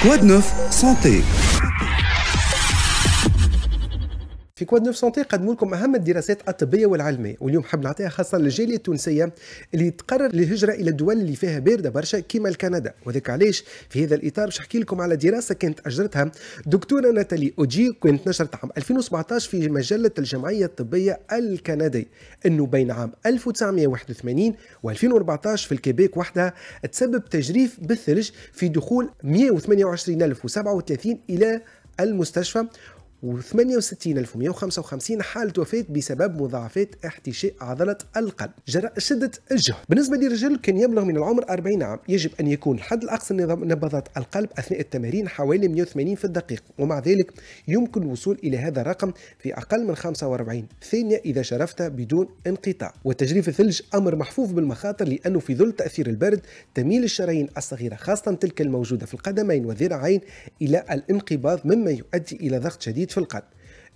Quoi de neuf Santé. في كواد نوف سونتي قدموا لكم اهم الدراسات الطبيه والعلميه واليوم حاب نعطيها خاصه للجاليه التونسيه اللي تقرر الهجره الى الدول اللي فيها بارده برشا كيما الكندا وذاك علاش في هذا الاطار باش نحكي لكم على دراسه كانت اجرتها دكتوره ناتالي اوجي كانت نشرت عام 2017 في مجله الجمعيه الطبيه الكنديه انه بين عام 1981 و2014 في الكيبيك وحدها تسبب تجريف بالثلج في دخول 128037 الى المستشفى و68155 حالة وفاة بسبب مضاعفات احتشاء عضلة القلب جراء شدة الجهد بالنسبة للرجل كان يبلغ من العمر 40 عام يجب أن يكون الحد الأقصى لنبضات القلب أثناء التمارين حوالي 180 في الدقيقة ومع ذلك يمكن الوصول إلى هذا الرقم في أقل من 45 ثانية إذا شرفت بدون انقطاع وتجريف الثلج أمر محفوف بالمخاطر لأنه في ظل تأثير البرد تميل الشرايين الصغيرة خاصة تلك الموجودة في القدمين والذراعين إلى الانقباض مما يؤدي إلى ضغط شديد في القتل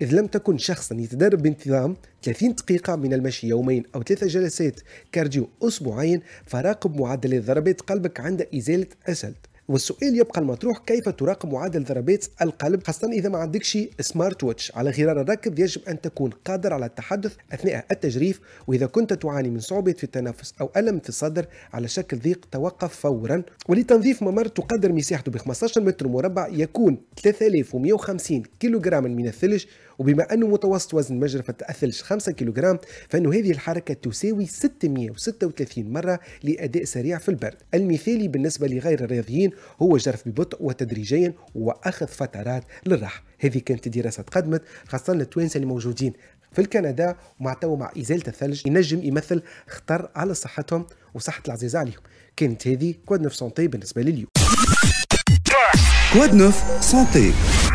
إذ لم تكن شخصا يتدرب بانتظام 30 دقيقة من المشي يومين أو ثلاثة جلسات كارديو أسبوعين فراقب معدل ضربات قلبك عند إزالة أسلت والسؤال يبقى المطروح كيف تراقب معدل ضربات القلب خاصة إذا ما عندكش سمارت ووتش على غرار الركض يجب أن تكون قادر على التحدث أثناء التجريف وإذا كنت تعاني من صعوبة في التنفس أو ألم في الصدر على شكل ضيق توقف فورا ولتنظيف ممر تقدر مساحته ب 15 متر مربع يكون 3150 كيلوغرام من الثلج وبما أنه متوسط وزن مجرفة الثلج 5 كيلوغرام فإنه هذه الحركة تساوي 636 مرة لأداء سريع في البرد المثالي بالنسبة لغير الرياضيين هو جرف ببطء وتدريجيا واخذ فترات للراحه هذه كانت دراسه تقدمت خاصه للتوانسه اللي موجودين في الكندا ومع مع ازاله الثلج ينجم يمثل خطر على صحتهم وصحه العزيز عليهم كانت هذه كواد نوف سونتي بالنسبه لليوم كواد نوف سونتي